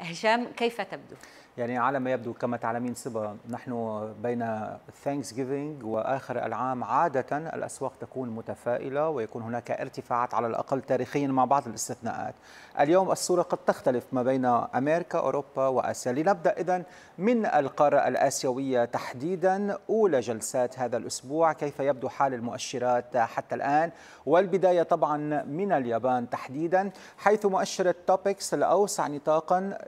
هشام كيف تبدو؟ يعني على ما يبدو كما تعلمين سبا نحن بين ثانكس جيفينج واخر العام عاده الاسواق تكون متفائله ويكون هناك ارتفاعات على الاقل تاريخيا مع بعض الاستثناءات. اليوم الصوره قد تختلف ما بين امريكا اوروبا واسيا. لنبدا اذا من القاره الاسيويه تحديدا اولى جلسات هذا الاسبوع كيف يبدو حال المؤشرات حتى الان والبدايه طبعا من اليابان تحديدا حيث مؤشر التوبكس الاوسع نطاقا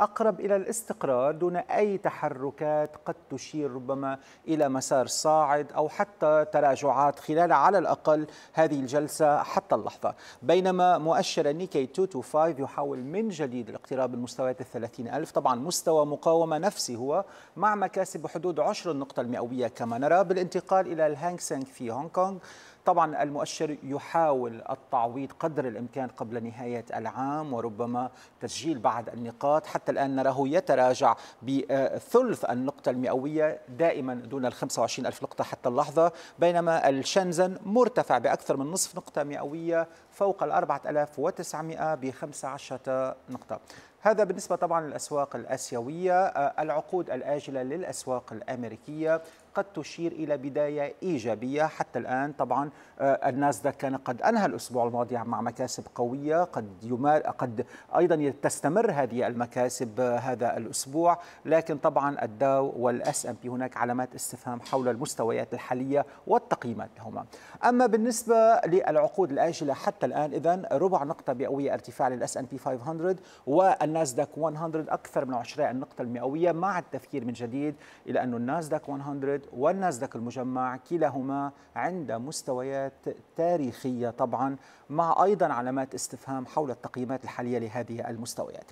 أقرب إلى الاستقرار دون أي تحركات قد تشير ربما إلى مسار صاعد أو حتى تراجعات خلال على الأقل هذه الجلسة حتى اللحظة بينما مؤشر نيكي 225 يحاول من جديد الاقتراب من مستويات الثلاثين ألف طبعا مستوى مقاومة نفسي هو مع مكاسب بحدود عشر النقطة المئوية كما نرى بالانتقال إلى الهانغ سانغ في هونغ كونغ طبعا المؤشر يحاول التعويض قدر الامكان قبل نهايه العام وربما تسجيل بعض النقاط حتى الان نراه يتراجع بثلث النقطه المئويه دائما دون ال 25 ألف نقطه حتى اللحظه بينما الشنزن مرتفع باكثر من نصف نقطه مئويه فوق ال 4900 ب 15 نقطه هذا بالنسبة طبعا للأسواق الآسيوية العقود الآجلة للأسواق الأمريكية قد تشير إلى بداية إيجابية حتى الآن طبعا آه، الناسداك كان قد أنهى الأسبوع الماضي مع مكاسب قوية قد, يمار قد أيضا تستمر هذه المكاسب آه، هذا الأسبوع لكن طبعا الداو والأس أم بي هناك علامات استفهام حول المستويات الحالية والتقييمات لهما أما بالنسبة للعقود الآجلة حتى الآن إذا ربع نقطة مئوية ارتفاع للأس أم بي 500 والناسداك 100 أكثر من 20 النقطة المئوية مع التفكير من جديد إلى أن الناسداك 100 والنازدك المجمع كلاهما عند مستويات تاريخية طبعا مع أيضا علامات استفهام حول التقييمات الحالية لهذه المستويات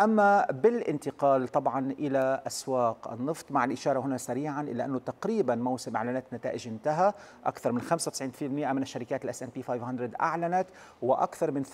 أما بالانتقال طبعا إلى أسواق النفط مع الإشارة هنا سريعا إلى أنه تقريبا موسم إعلانات نتائج انتهى أكثر من 95% من الشركات الاس ان بي 500 أعلنت وأكثر من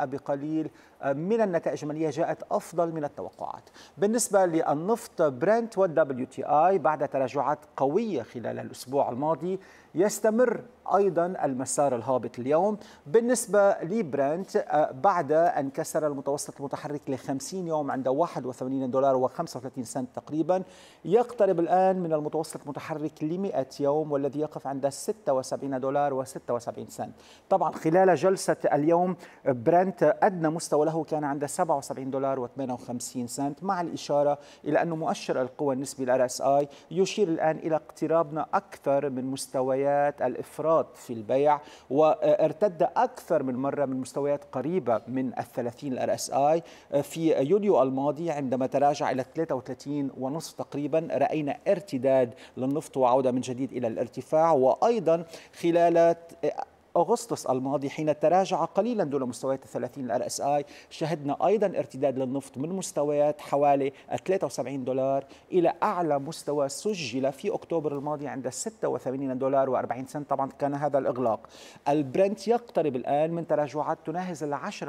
80% بقليل من النتائج المالية جاءت أفضل من التوقعات بالنسبة للنفط برنت والدبليو تي آي بعد تراجعات قوية خلال الأسبوع الماضي يستمر أيضا المسار الهابط اليوم بالنسبة لبرانت آه، بعد أن كسر المتوسط المتحرك ل 50 يوم عند 81 دولار و35 سنت تقريبا يقترب الآن من المتوسط المتحرك ل 100 يوم والذي يقف عند 76 دولار و76 سنت طبعا خلال جلسة اليوم برانت أدنى مستوى له كان عند 77 دولار و58 سنت مع الإشارة إلى أن مؤشر القوى النسبي الار اس اي يشير الآن إلى اقترابنا أكثر من مستويات الإفراط في البيع وارتد أكثر من مرة من مستويات قريبة من ال 30 الار اس اي في يوليو الماضي عندما تراجع إلى 33 ونصف تقريبا رأينا ارتداد للنفط وعودة من جديد إلى الارتفاع وأيضا خلال أغسطس الماضي حين تراجع قليلا دون مستويات ال 30 الار اس اي شهدنا أيضا ارتداد للنفط من مستويات حوالي 73 دولار إلى أعلى مستوى سجل في أكتوبر الماضي عند 86 دولار و40 سنت طبعا كان هذا الإغلاق البرنت يقترب الآن من تراجعات تناهز ال 10%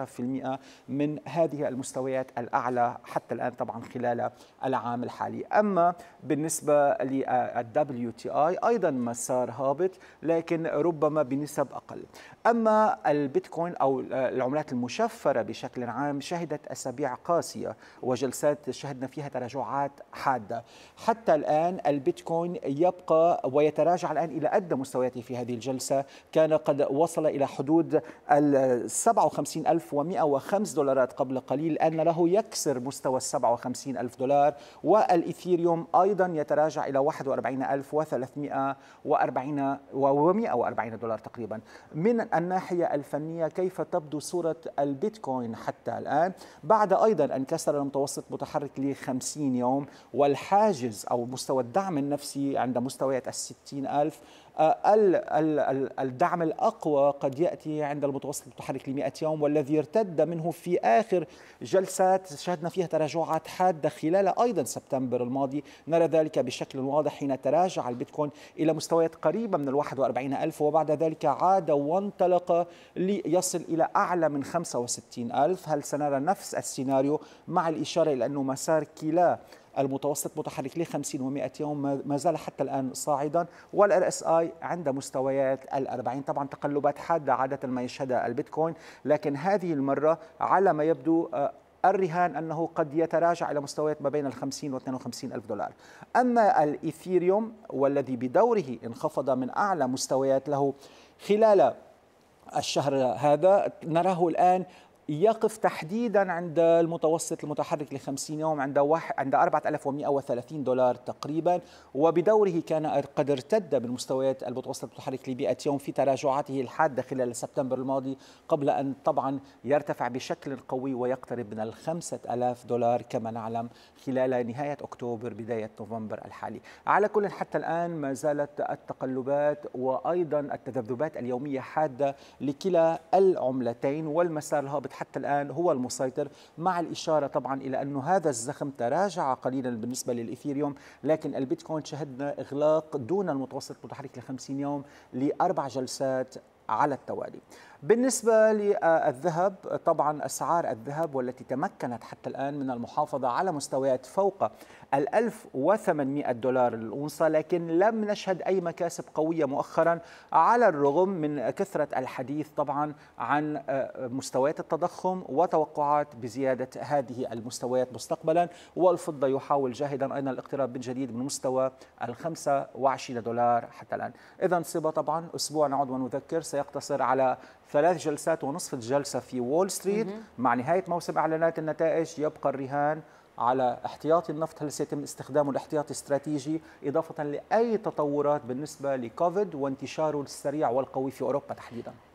من هذه المستويات الأعلى حتى الآن طبعا خلال العام الحالي أما بالنسبة للدبليو تي اي أيضا مسار هابط لكن ربما بنسب أقل الأقل أما البيتكوين أو العملات المشفرة بشكل عام شهدت أسابيع قاسية وجلسات شهدنا فيها تراجعات حادة حتى الآن البيتكوين يبقى ويتراجع الآن إلى أدنى مستوياته في هذه الجلسة كان قد وصل إلى حدود ال 57105 دولارات قبل قليل أن له يكسر مستوى ال 57000 دولار والإثيريوم أيضا يتراجع إلى 41340 و140 دولار تقريبا من الناحية الفنية كيف تبدو صورة البيتكوين حتى الآن بعد أيضا أن كسر المتوسط متحرك ل 50 يوم والحاجز أو مستوى الدعم النفسي عند مستويات الستين ألف الدعم الأقوى قد يأتي عند المتوسط المتحرك ل 100 يوم والذي ارتد منه في آخر جلسات شهدنا فيها تراجعات حادة خلال أيضا سبتمبر الماضي نرى ذلك بشكل واضح حين تراجع البيتكوين إلى مستويات قريبة من ال وأربعين ألف وبعد ذلك عاد وانطلق ليصل إلى أعلى من وستين ألف هل سنرى نفس السيناريو مع الإشارة إلى أنه مسار كلا المتوسط متحرك ل 50 و100 يوم ما زال حتى الآن صاعدا والار اس اي عند مستويات ال 40 طبعا تقلبات حادة عادة ما يشهدها البيتكوين لكن هذه المرة على ما يبدو آه، الرهان أنه قد يتراجع إلى مستويات ما بين ال 50 و 52 ألف دولار أما الإيثيريوم والذي بدوره انخفض من أعلى مستويات له خلال الشهر هذا نراه الآن يقف تحديدا عند المتوسط المتحرك ل 50 يوم عند واحد عند 4130 دولار تقريبا وبدوره كان قد ارتد من مستويات المتوسط المتحرك ل 100 يوم في تراجعاته الحاده خلال سبتمبر الماضي قبل ان طبعا يرتفع بشكل قوي ويقترب من ال 5000 دولار كما نعلم خلال نهايه اكتوبر بدايه نوفمبر الحالي. على كل حتى الان ما زالت التقلبات وايضا التذبذبات اليوميه حاده لكلا العملتين والمسار الهابط حتى الآن هو المسيطر مع الإشارة طبعا إلى أن هذا الزخم تراجع قليلا بالنسبة للإثيريوم لكن البيتكوين شهدنا إغلاق دون المتوسط المتحرك ل 50 يوم لأربع جلسات على التوالي بالنسبة للذهب طبعا أسعار الذهب والتي تمكنت حتى الآن من المحافظة على مستويات فوق ال 1800 دولار الأونصة لكن لم نشهد أي مكاسب قوية مؤخرا على الرغم من كثرة الحديث طبعا عن آه، مستويات التضخم وتوقعات بزيادة هذه المستويات مستقبلا والفضة يحاول جاهدا أيضا الاقتراب من جديد من مستوى ال 25 دولار حتى الآن إذا صبا طبعا أسبوع نعود ونذكر سيقتصر على ثلاث جلسات ونصف الجلسة في وول ستريت مع نهاية موسم إعلانات النتائج يبقى الرهان على احتياطي النفط هل سيتم استخدامه الاحتياط استراتيجي إضافة لأي تطورات بالنسبة لكوفيد وانتشاره السريع والقوي في أوروبا تحديداً